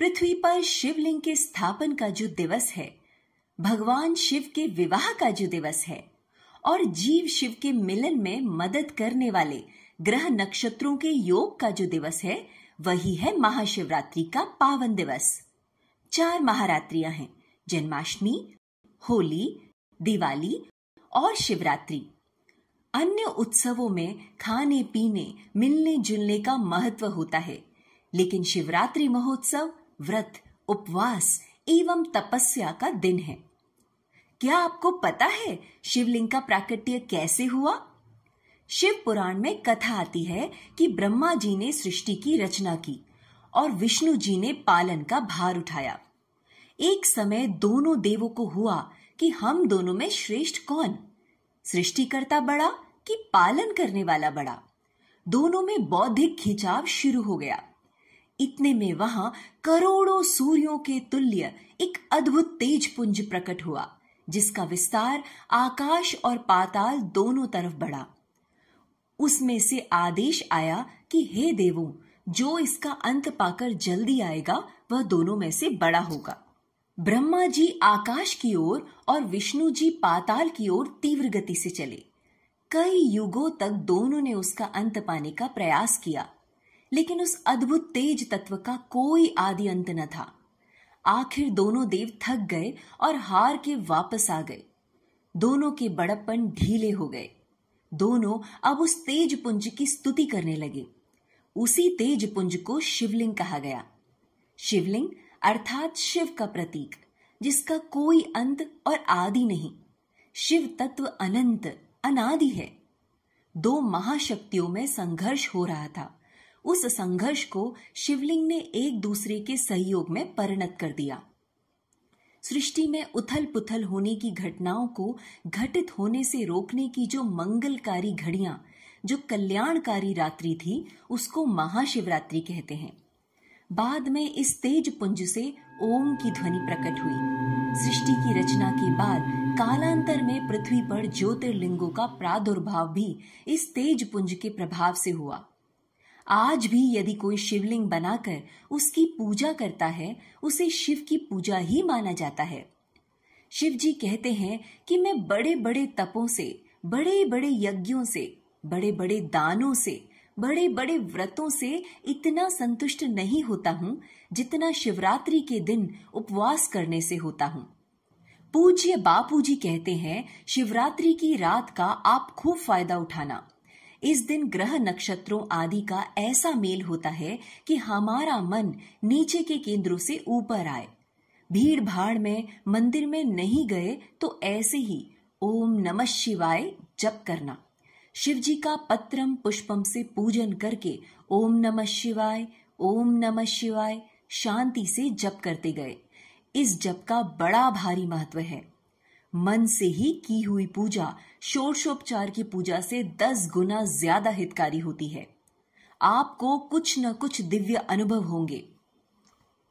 पृथ्वी पर शिवलिंग के स्थापन का जो दिवस है भगवान शिव के विवाह का जो दिवस है और जीव शिव के मिलन में मदद करने वाले ग्रह नक्षत्रों के योग का जो दिवस है वही है महाशिवरात्रि का पावन दिवस चार महारात्रियां हैं जन्माष्टमी होली दिवाली और शिवरात्रि अन्य उत्सवों में खाने पीने मिलने जुलने का महत्व होता है लेकिन शिवरात्रि महोत्सव व्रत उपवास एवं तपस्या का दिन है क्या आपको पता है शिवलिंग का प्राकट्य कैसे हुआ शिव पुराण में कथा आती है कि ब्रह्मा जी ने सृष्टि की रचना की और विष्णु जी ने पालन का भार उठाया एक समय दोनों देवों को हुआ कि हम दोनों में श्रेष्ठ कौन सृष्टिकर्ता बड़ा कि पालन करने वाला बड़ा दोनों में बौद्धिक खिंचाव शुरू हो गया इतने में वहां करोड़ों सूर्यों के तुल्य एक अद्भुत तेज पुंज प्रकट हुआ जिसका विस्तार आकाश और पाताल दोनों तरफ बढ़ा उसमें से आदेश आया कि हे देवों जो इसका अंत पाकर जल्दी आएगा वह दोनों में से बड़ा होगा ब्रह्मा जी आकाश की ओर और विष्णु जी पाताल की ओर तीव्र गति से चले कई युगों तक दोनों ने उसका अंत पाने का प्रयास किया लेकिन उस अद्भुत तेज तत्व का कोई आदि अंत न था आखिर दोनों देव थक गए और हार के वापस आ गए दोनों के बड़प्पन ढीले हो गए दोनों अब उस तेज पुंज की स्तुति करने लगे उसी तेज पुंज को शिवलिंग कहा गया शिवलिंग अर्थात शिव का प्रतीक जिसका कोई अंत और आदि नहीं शिव तत्व अनंत अनादि है दो महाशक्तियों में संघर्ष हो रहा था उस संघर्ष को शिवलिंग ने एक दूसरे के सहयोग में परिणत कर दिया सृष्टि में उथल पुथल होने की घटनाओं को घटित होने से रोकने की जो मंगलकारी घड़ियां जो कल्याणकारी रात्रि थी उसको महाशिवरात्रि कहते हैं बाद में इस तेज पुंज से ओम की ध्वनि प्रकट हुई सृष्टि की रचना के बाद कालांतर में पृथ्वी पर ज्योतिर्लिंगों का प्रादुर्भाव भी इस तेज पुंज के प्रभाव से हुआ आज भी यदि कोई शिवलिंग बनाकर उसकी पूजा करता है उसे शिव की पूजा ही माना जाता है शिव जी कहते हैं कि मैं बड़े बड़े तपों से बड़े बड़े यज्ञों से बड़े बड़े दानों से बड़े बड़े व्रतों से इतना संतुष्ट नहीं होता हूँ जितना शिवरात्रि के दिन उपवास करने से होता हूँ पूज्य बापू जी कहते हैं शिवरात्रि की रात का आप खूब फायदा उठाना इस दिन ग्रह नक्षत्रों आदि का ऐसा मेल होता है कि हमारा मन नीचे के केंद्रों से ऊपर आए भीड़ भाड़ में मंदिर में नहीं गए तो ऐसे ही ओम नमः शिवाय जप करना शिवजी का पत्रम पुष्पम से पूजन करके ओम नमः शिवाय ओम नमः शिवाय शांति से जप करते गए इस जप का बड़ा भारी महत्व है मन से ही की हुई पूजा शोरशोपचार की पूजा से दस गुना ज्यादा हितकारी होती है आपको कुछ न कुछ दिव्य अनुभव होंगे